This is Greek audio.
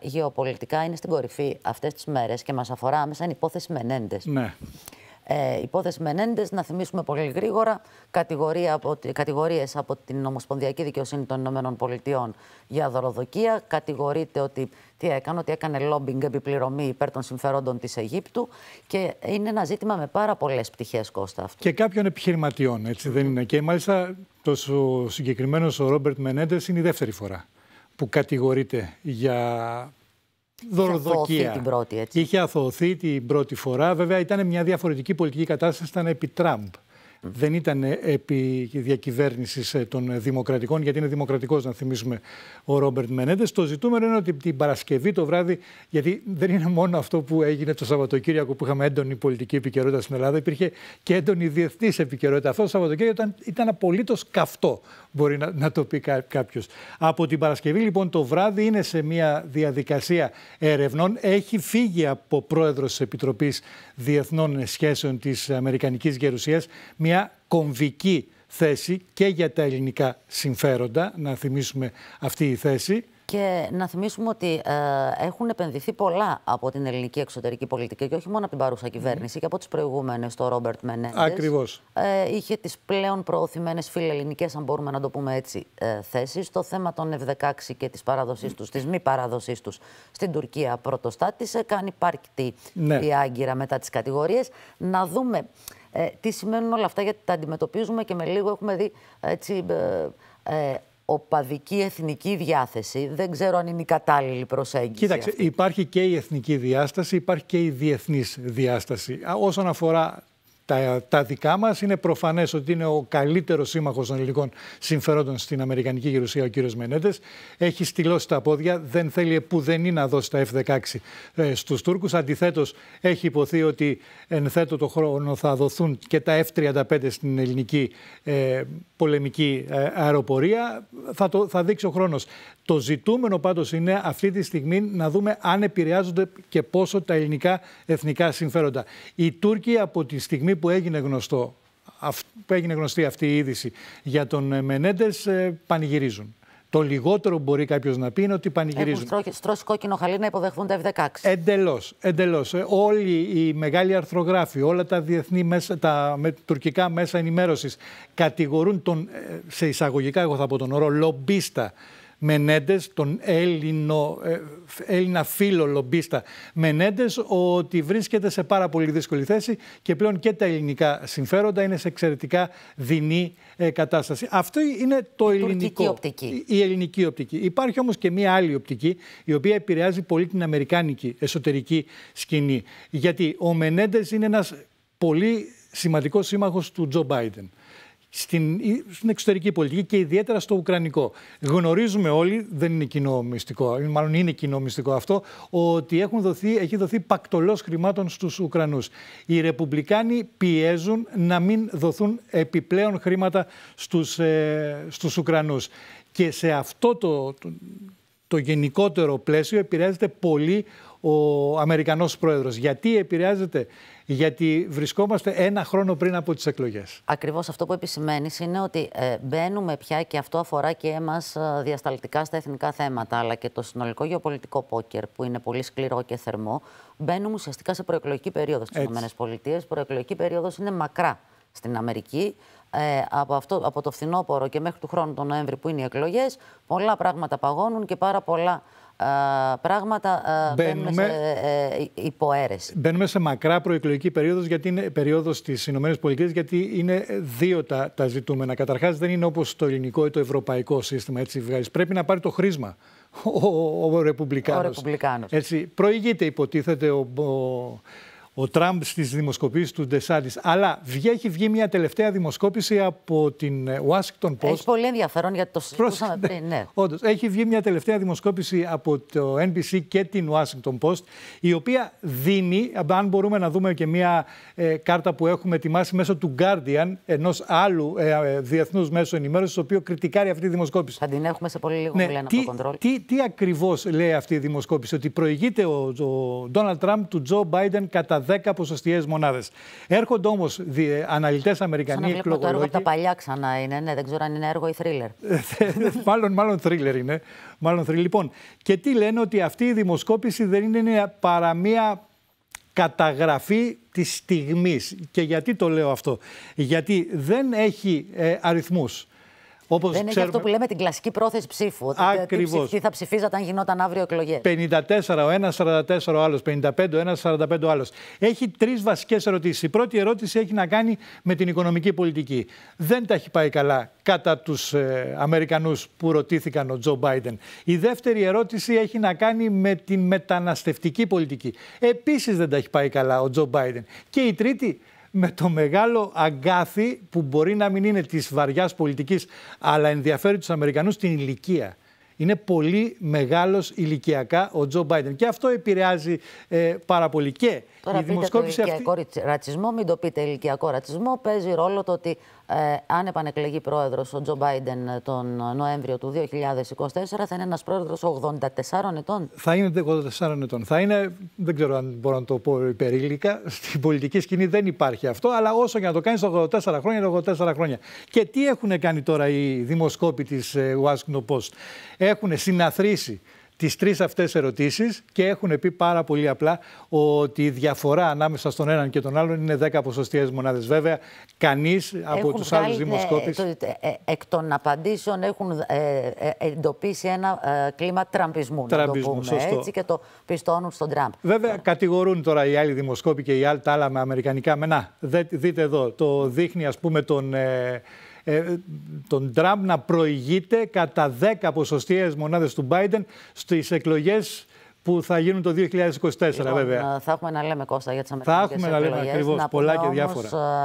γεωπολιτικά είναι στην κορυφή αυτές τις μέρες και μας αφορά άμεσα είναι υπόθεση Μενέντες. Ναι. Ε, υπόθεση Μενέντες, να θυμίσουμε πολύ γρήγορα, κατηγορία από, κατηγορίες από την Ομοσπονδιακή Δικαιοσύνη των Ηνωμένων Πολιτειών για δωροδοκία. Κατηγορείται ότι τι έκανε, ότι έκανε λόμπινγκ επιπληρωμή υπέρ των συμφερόντων της Αιγύπτου. Και είναι ένα ζήτημα με πάρα πολλές πτυχές, Κώστα. Αυτό. Και κάποιων επιχειρηματιών, έτσι δεν είναι. Και μάλιστα το συγκεκριμένος ο Ρόμπερτ Μενέντες είναι η δεύτερη φορά που κατηγορείται για δωροδοκία. Την πρώτη, Είχε αθωωθεί την πρώτη φορά. Βέβαια ήταν μια διαφορετική πολιτική κατάσταση, ήταν επί Τραμπ δεν ήταν επί διακυβέρνησης ε, των Δημοκρατικών, γιατί είναι δημοκρατικός, να θυμίσουμε, ο Ρόμπερτ Μενέντες. Το ζητούμενο είναι ότι την Παρασκευή το βράδυ, γιατί δεν είναι μόνο αυτό που έγινε το Σαββατοκύριακο που είχαμε έντονη πολιτική επικαιρότητα στην Ελλάδα, υπήρχε και έντονη διεθνής επικαιρότητα. Αυτό το Σαββατοκύριακο ήταν, ήταν απολύτως καυτό, μπορεί να, το πει κάποιος. Από την Παρασκευή, λοιπόν, το βράδυ είναι σε μια διαδικασία ερευνών. Έχει φύγει από πρόεδρος της Επιτροπής Διεθνών Σχέσεων της Αμερικανικής Γερουσίας μια κομβική θέση και για τα ελληνικά συμφέροντα, να θυμίσουμε αυτή η θέση. Και να θυμίσουμε ότι ε, έχουν επενδυθεί πολλά από την ελληνική εξωτερική πολιτική και όχι μόνο από την παρούσα κυβέρνηση και από τις προηγούμενες, το Ρόμπερτ Μενέντες. Ακριβώς. Ε, είχε τις πλέον προωθημένες φιλελληνικές, αν μπορούμε να το πούμε έτσι, ε, θέσεις. Το θέμα των F-16 και της παράδοσής mm. τους, της μη παράδοσής τους στην Τουρκία πρωτοστάτησε. Κάνει πάρκτη ναι. η Άγκυρα μετά τις κατηγορίες. Να δούμε ε, τι σημαίνουν όλα αυτά, γιατί τα αντιμετωπίζουμε και με λίγο έχουμε δει έτσι, ε, ε οπαδική εθνική διάθεση. Δεν ξέρω αν είναι η κατάλληλη προσέγγιση. Κοίταξε, υπάρχει και η εθνική διάσταση, υπάρχει και η διεθνής διάσταση. Όσον αφορά τα, τα δικά μας. Είναι προφανές ότι είναι ο καλύτερος σύμμαχος των ελληνικών συμφερόντων στην Αμερικανική Γερουσία, ο κύριος Μενέντες. Έχει στυλώσει τα πόδια, δεν θέλει που δεν είναι να δώσει τα F-16 ε, στους Τούρκους. Αντιθέτως, έχει υποθεί ότι ενθέτω το χρόνο θα δοθούν και τα F-35 στην ελληνική ε, πολεμική ε, αεροπορία. Θα, το, θα δείξει ο χρόνος. Το ζητούμενο πάντως είναι αυτή τη στιγμή να δούμε αν επηρεάζονται και πόσο τα ελληνικά εθνικά συμφέροντα. Οι Τούρκοι από τη στιγμή που έγινε γνωστό που έγινε γνωστή αυτή η είδηση για τον ε, Μενέντες, ε, πανηγυρίζουν. Το λιγότερο που μπορεί κάποιος να πει είναι ότι πανηγυρίζουν. Έχουν στρώσει κόκκινο χαλί να υποδεχθούν τα F-16. Εντελώς. Εντελώς. Ε, όλοι οι μεγάλοι αρθρογράφοι, όλα τα διεθνή μέσα, τα με, τουρκικά μέσα ενημέρωσης κατηγορούν τον, σε εισαγωγικά, εγώ θα πω τον όρο, λομπίστα Μενέντες, τον Έλληνο, ε, Έλληνα φίλο λομπίστα Μενέντες, ότι βρίσκεται σε πάρα πολύ δύσκολη θέση και πλέον και τα ελληνικά συμφέροντα είναι σε εξαιρετικά δεινή ε, κατάσταση. Αυτό είναι το η ελληνικό. Οπτική. Η, ελληνική οπτική. Υπάρχει όμως και μία άλλη οπτική, η οποία επηρεάζει πολύ την αμερικάνικη εσωτερική σκηνή. Γιατί ο Μενέντες είναι ένας πολύ σημαντικός σύμμαχος του Τζο Μπάιντεν στην, εξωτερική πολιτική και ιδιαίτερα στο ουκρανικό. Γνωρίζουμε όλοι, δεν είναι κοινό μυστικό, μάλλον είναι κοινό μυστικό αυτό, ότι έχουν δοθεί, έχει δοθεί πακτολός χρημάτων στους Ουκρανούς. Οι Ρεπουμπλικάνοι πιέζουν να μην δοθούν επιπλέον χρήματα στους, ε, στους Ουκρανούς. Και σε αυτό το, στο γενικότερο πλαίσιο επηρεάζεται πολύ ο Αμερικανός πρόεδρος. Γιατί επηρεάζεται, γιατί βρισκόμαστε ένα χρόνο πριν από τις εκλογές. Ακριβώς αυτό που επισημαίνεις είναι ότι ε, μπαίνουμε πια και αυτό αφορά και εμάς ε, διασταλτικά στα εθνικά θέματα, αλλά και το συνολικό γεωπολιτικό πόκερ που είναι πολύ σκληρό και θερμό, μπαίνουμε ουσιαστικά σε προεκλογική περίοδο στις ΗΠΑ. Προεκλογική περίοδος είναι μακρά στην Αμερική ε, από, αυτό, από το φθινόπωρο και μέχρι του χρόνου τον Νοέμβρη που είναι οι εκλογές, πολλά πράγματα παγώνουν και πάρα πολλά ε, πράγματα μπαίνουν ε, μπαίνουν μπαίνουμε σε ε, υποαίρεση. Μπαίνουμε σε μακρά προεκλογική περίοδος γιατί είναι περίοδος της ΗΠΑ, γιατί είναι δύο τα, τα ζητούμενα. Καταρχάς, δεν είναι όπως το ελληνικό ή το ευρωπαϊκό σύστημα. Έτσι, Πρέπει να πάρει το χρήσμα ο, ο, ο Ρεπουμπλικάνο. Έτσι, προηγείται, υποτίθεται, ο, ο ο Τραμπ στις δημοσκοπήσεις του Ντεσάντη. Αλλά έχει βγει μια τελευταία δημοσκόπηση από την ε, Washington Post. Έχει πολύ ενδιαφέρον γιατί το συζητούσαμε πριν. Ναι, ναι. Όντως, έχει βγει μια τελευταία δημοσκόπηση από το NBC και την Washington Post, η οποία δίνει, αν μπορούμε να δούμε και μια ε, κάρτα που έχουμε ετοιμάσει μέσω του Guardian, ενός άλλου ε, ε, διεθνούς μέσου ενημέρωσης, το οποίο κριτικάρει αυτή τη δημοσκόπηση. Θα την έχουμε σε πολύ λίγο, ναι, από το control. Τι, τι, λέει αυτή η δημοσκόπηση, ότι προηγείται ο Ντόναλτ Τραμπ του Τζο Biden κατά 10 ποσοστιαίες μονάδες. Έρχονται όμως ε, αναλυτές Αμερικανοί εκλογολόγοι. Το έργο τα παλιά ξανά είναι, ναι, δεν ξέρω αν είναι έργο ή θρίλερ. μάλλον, μάλλον θρίλερ είναι. Μάλλον θρίλερ. Λοιπόν, και τι λένε ότι αυτή η δημοσκόπηση δεν είναι παρά μία καταγραφή της στιγμής. Και γιατί το λέω αυτό. Γιατί δεν έχει ε, αριθμούς. Όπως δεν ξέρουμε... έχει αυτό που λέμε την κλασική πρόθεση ψήφου. Ότι Ακριβώς. Τι θα ψηφίζατε αν γινόταν αύριο εκλογές. 54 ο ένας, 44 ο άλλος. 55 ο ένας, 45 ο άλλος. Έχει τρεις βασικές ερωτήσεις. Η πρώτη ερώτηση έχει να κάνει με την οικονομική πολιτική. Δεν τα έχει πάει καλά κατά τους ε, Αμερικανούς που ρωτήθηκαν ο Τζο Μπάιντεν. Η δεύτερη ερώτηση έχει να κάνει με την μεταναστευτική πολιτική. Επίσης δεν τα έχει πάει καλά ο Τζο Μπάιντεν. Και η τρίτη με το μεγάλο αγκάθι που μπορεί να μην είναι της βαριάς πολιτικής αλλά ενδιαφέρει τους Αμερικανούς την ηλικία. Είναι πολύ μεγάλος ηλικιακά ο Τζο Μπάιντεν και αυτό επηρεάζει ε, πάρα πολύ. Και Τώρα η πείτε το ηλικιακό αυτή... ρατσισμό, μην το πείτε ηλικιακό ρατσισμό, παίζει ρόλο το ότι ε, αν επανεκλεγεί πρόεδρος ο Τζο Μπάιντεν ε, τον Νοέμβριο του 2024, θα είναι ένας πρόεδρος 84 ετών. Θα είναι 84 ετών. Θα είναι, δεν ξέρω αν μπορώ να το πω υπερήλικα, στην πολιτική σκηνή δεν υπάρχει αυτό, αλλά όσο για να το κάνεις, 84 χρόνια είναι 84 χρόνια. Και τι έχουν κάνει τώρα οι δημοσκόποι της ε, Washington Post. Έχουν συναθρήσει τις τρεις αυτές ερωτήσεις και έχουν πει πάρα πολύ απλά ότι η διαφορά ανάμεσα στον έναν και τον άλλον είναι 10 ποσοστιαίες μονάδες, Βέβαια, κανείς από τους άλλους άλλους ναι, Ε, ε, εκ των απαντήσεων έχουν ε, ε, ε, εντοπίσει ένα κλίμα τραμπισμού, τραμπισμού να το πούμε έτσι, και το πιστώνουν στον Τραμπ. Βέβαια, κατηγορούν τώρα οι άλλοι δημοσκόποι και οι άλλοι τα άλλα με αμερικανικά μενά. Δείτε εδώ, το δείχνει ας πούμε τον... Ε, τον Τραμπ να προηγείται κατά 10 ποσοστιαίες μονάδες του Biden στις εκλογές που θα γίνουν το 2024 λοιπόν, βέβαια. Ε, θα έχουμε να λέμε Κώστα για τις Αμερικανικές εκλογές. Θα έχουμε να λέμε ακριβώς πολλά και διάφορα. Ε,